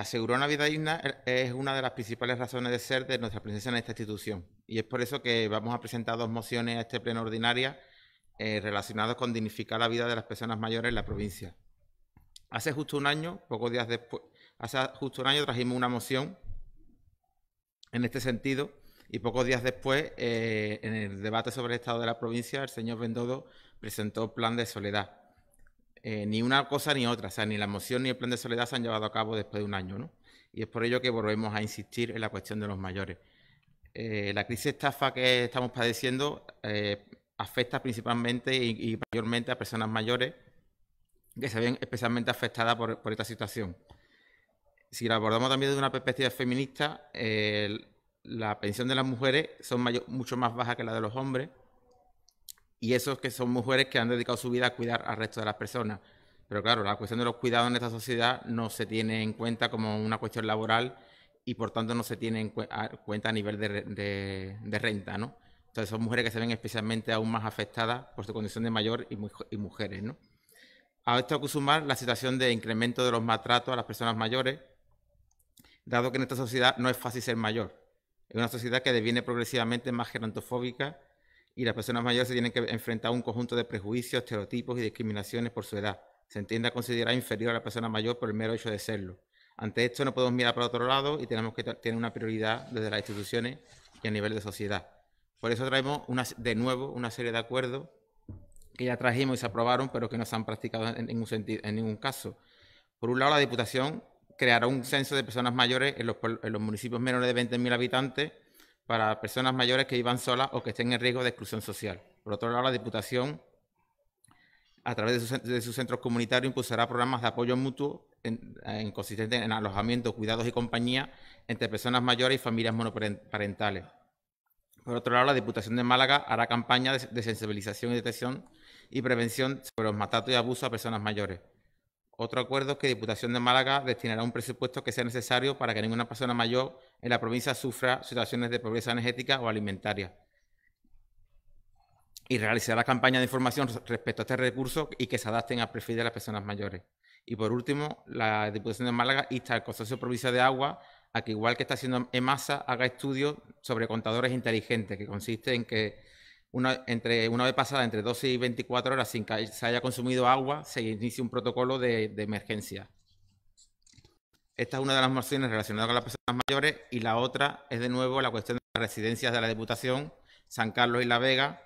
Asegurar una vida digna er, es una de las principales razones de ser de nuestra presencia en esta institución y es por eso que vamos a presentar dos mociones a este pleno ordinario eh, relacionadas con dignificar la vida de las personas mayores en la provincia. Hace justo un año, pocos días después, hace justo un año trajimos una moción en este sentido y pocos días después, eh, en el debate sobre el estado de la provincia, el señor Bendodo presentó Plan de Soledad eh, ni una cosa ni otra, o sea, ni la moción ni el plan de soledad se han llevado a cabo después de un año, Y es por ello que volvemos a insistir en la cuestión de los mayores. Eh, la crisis estafa que estamos padeciendo eh, afecta principalmente y, mayormente a personas mayores que se ven especialmente afectadas por, esta situación. Si la abordamos también desde una perspectiva feminista, la pensión de las mujeres son mucho más baja que la de los hombres y esos que son mujeres que han dedicado su vida a cuidar al resto de las personas. Pero claro, la cuestión de los cuidados en esta sociedad no se tiene en cuenta como una cuestión laboral y por tanto no se tiene en cuenta a nivel de, renta, ¿no? Entonces son mujeres que se ven especialmente aún más afectadas por su condición de mayor y, y mujeres, ¿no? A esto hay que sumar la situación de incremento de los maltratos a las personas mayores, dado que en esta sociedad no es fácil ser mayor. Es una sociedad que deviene progresivamente más gerontofóbica y las personas mayores se tienen que enfrentar a un conjunto de prejuicios, estereotipos y discriminaciones por su edad. Se entiende a considerar inferior a la persona mayor por el mero hecho de serlo. Ante esto no podemos mirar para otro lado y tenemos que tener una prioridad desde las instituciones y a nivel de sociedad. Por eso traemos de nuevo una serie de acuerdos que ya trajimos y se aprobaron, pero que no se han practicado en ningún, en ningún caso. Por un lado, la Diputación creará un censo de personas mayores en los, en los municipios menores de 20.000 habitantes para personas mayores que vivan solas o que estén en riesgo de exclusión social. Por otro lado, la Diputación, a través de, sus centros comunitarios, impulsará programas de apoyo mutuo en, consistente en alojamiento, cuidados y compañía entre personas mayores y familias monoparentales. Por otro lado, la Diputación de Málaga hará campañas de, de sensibilización y detección y prevención sobre los matatos y abusos a personas mayores. Otro acuerdo es que Diputación de Málaga destinará un presupuesto que sea necesario para que ninguna persona mayor en la provincia sufra situaciones de pobreza energética o alimentaria. Y realizará campañas de información respecto a este recurso y que se adapten al perfil de las personas mayores. Y por último, la Diputación de Málaga insta al Consejo Provincial de Agua a que, igual que está haciendo EMASA, haga estudios sobre contadores inteligentes, que consiste en que una, entre, una vez pasada entre 12 y 24 horas sin que se haya consumido agua, se inicia un protocolo de, emergencia. Esta es una de las mociones relacionadas con las personas mayores y la otra es de nuevo la cuestión de las residencias de la Diputación, San Carlos y La Vega,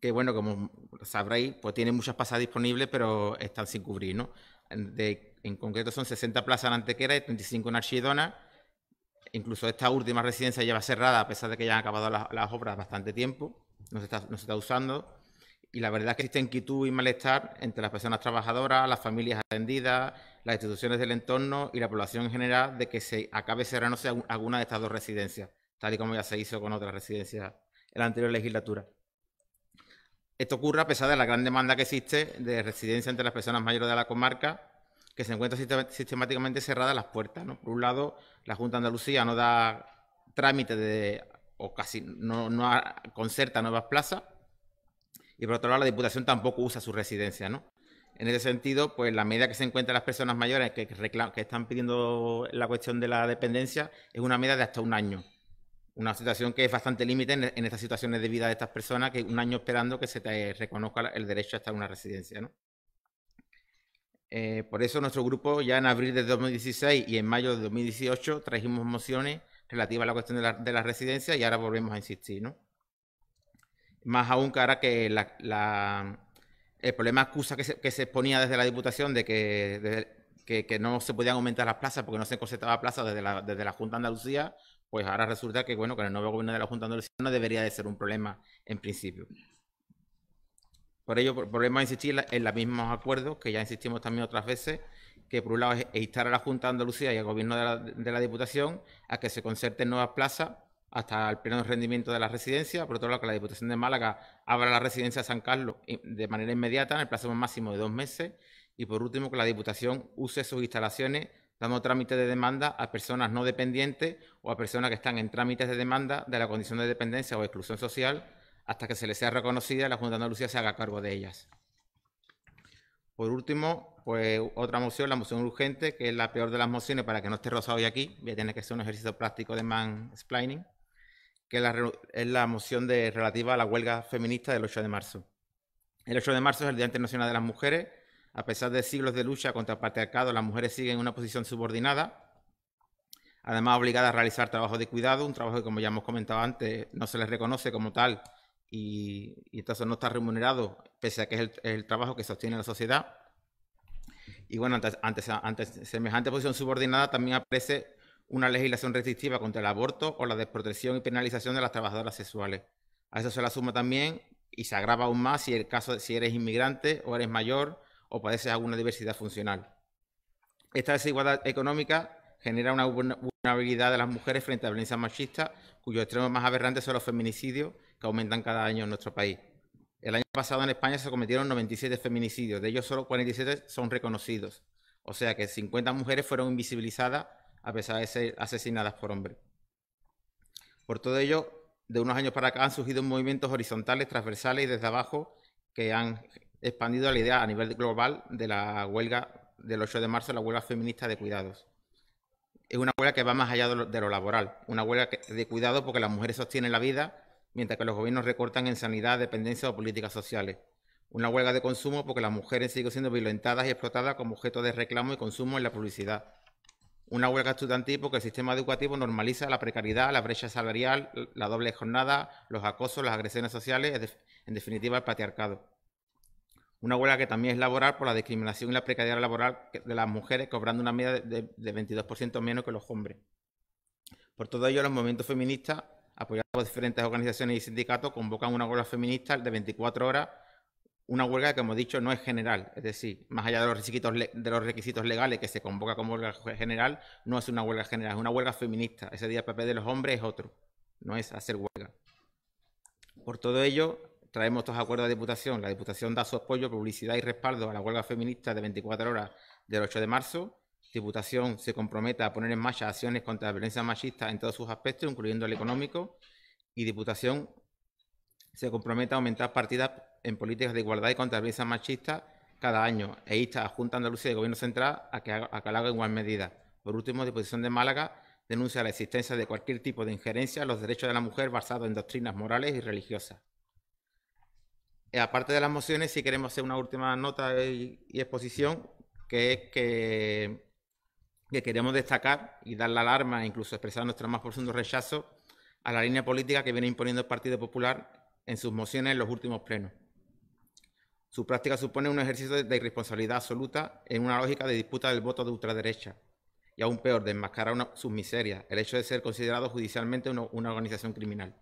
que bueno, como sabréis, pues tiene muchas plazas disponibles, pero están sin cubrir, ¿no? en concreto son 60 plazas en Antequera y 35 en Archidona, incluso esta última residencia lleva cerrada a pesar de que ya han acabado las, obras bastante tiempo, no se, está, no se está usando. Y la verdad es que existe inquietud y malestar entre las personas trabajadoras, las familias atendidas, las instituciones del entorno y la población en general de que se acabe cerrándose alguna de estas dos residencias, tal y como ya se hizo con otras residencias en la anterior legislatura. Esto ocurre a pesar de la gran demanda que existe de residencia entre las personas mayores de la comarca que se encuentran sistemáticamente cerradas las puertas. ¿no? Por un lado, la Junta de Andalucía no da trámite de, o casi no, concerta nuevas plazas, y por otro lado, la Diputación tampoco usa su residencia. ¿no? En ese sentido, pues la medida que se encuentran las personas mayores que, que están pidiendo la cuestión de la dependencia es una medida de hasta un año. Una situación que es bastante límite en, estas situaciones de vida de estas personas, que un año esperando que se te reconozca el derecho a estar en una residencia. ¿no? Eh, por eso nuestro grupo ya en abril de 2016 y en mayo de 2018 trajimos mociones relativas a la cuestión de la, de residencia y ahora volvemos a insistir, ¿no? Más aún que ahora que el problema acusa que se, que ponía desde la Diputación de que, no se podían aumentar las plazas porque no se concertaba plazas desde la, Junta de Andalucía, pues ahora resulta que, bueno, con el nuevo gobierno de la Junta de Andalucía no debería de ser un problema en principio. Por ello, volvemos a insistir en los mismos acuerdos que ya insistimos también otras veces, que por un lado es instar a la Junta de Andalucía y al Gobierno de la, Diputación a que se concerten nuevas plazas hasta el pleno rendimiento de la residencia, por otro lado que la Diputación de Málaga abra la residencia de San Carlos de manera inmediata en el plazo máximo de dos meses y por último que la Diputación use sus instalaciones dando trámites de demanda a personas no dependientes o a personas que están en trámites de demanda de la condición de dependencia o exclusión social hasta que se les sea reconocida la Junta de Andalucía se haga cargo de ellas. Por último, pues otra moción, la moción urgente, que es la peor de las mociones para que no esté rosado hoy aquí, voy a que hacer un ejercicio práctico de man explaining, que es la, moción relativa a la huelga feminista del 8 de marzo. El 8 de marzo es el Día Internacional de las Mujeres. A pesar de siglos de lucha contra el patriarcado, las mujeres siguen en una posición subordinada, además obligadas a realizar trabajo de cuidado, un trabajo que, como ya hemos comentado antes, no se les reconoce como tal y, entonces no está remunerado, pese a que es el, trabajo que sostiene la sociedad. Y bueno, ante, semejante posición subordinada también aparece una legislación restrictiva contra el aborto o la desprotección y penalización de las trabajadoras sexuales. A eso se la suma también y se agrava aún más si el caso si eres inmigrante o eres mayor o padeces alguna diversidad funcional. Esta desigualdad económica genera una vulnerabilidad de las mujeres frente a la violencia machista, cuyos extremos más aberrantes son los feminicidios, que aumentan cada año en nuestro país. El año pasado en España se cometieron 97 feminicidios, de ellos solo 47 son reconocidos. O sea que 50 mujeres fueron invisibilizadas a pesar de ser asesinadas por hombres. Por todo ello, de unos años para acá han surgido movimientos horizontales, transversales y desde abajo que han expandido la idea a nivel global de la huelga del 8 de marzo, la huelga feminista de cuidados es una huelga que va más allá de lo, laboral, una huelga de cuidado porque las mujeres sostienen la vida, mientras que los gobiernos recortan en sanidad, dependencia o políticas sociales. Una huelga de consumo porque las mujeres siguen siendo violentadas y explotadas como objeto de reclamo y consumo en la publicidad. Una huelga estudiantil porque el sistema educativo normaliza la precariedad, la brecha salarial, la doble jornada, los acosos, las agresiones sociales, en definitiva el patriarcado. Una huelga que también es laboral por la discriminación y la precariedad laboral de las mujeres, cobrando una media de, 22% menos que los hombres. Por todo ello, los movimientos feministas, apoyados por diferentes organizaciones y sindicatos, convocan una huelga feminista de 24 horas, una huelga que, como he dicho, no es general. Es decir, más allá de los requisitos, de los requisitos legales que se convoca como huelga general, no es una huelga general, es una huelga feminista. Ese día el papel de los hombres es otro, no es hacer huelga. Por todo ello, traemos estos acuerdos de diputación. La diputación da su apoyo, publicidad y respaldo a la huelga feminista de 24 horas del 8 de marzo. Diputación se compromete a poner en marcha acciones contra la violencia machista en todos sus aspectos, incluyendo el económico. Y Diputación se compromete a aumentar partidas en políticas de igualdad y contra la violencia machista cada año e insta a Junta Andalucía y Gobierno Central a que, haga, igual medida. Por último, Diputación de Málaga denuncia la existencia de cualquier tipo de injerencia a los derechos de la mujer basados en doctrinas morales y religiosas. Eh, aparte de las mociones, sí queremos hacer una última nota y, exposición, que es que, queremos destacar y dar la alarma, e incluso expresar nuestro más profundo rechazo a la línea política que viene imponiendo el Partido Popular en sus mociones en los últimos plenos. Su práctica supone un ejercicio de irresponsabilidad absoluta en una lógica de disputa del voto de ultraderecha. Y aún peor, de enmascarar sus miserias, el hecho de ser considerado judicialmente una organización criminal.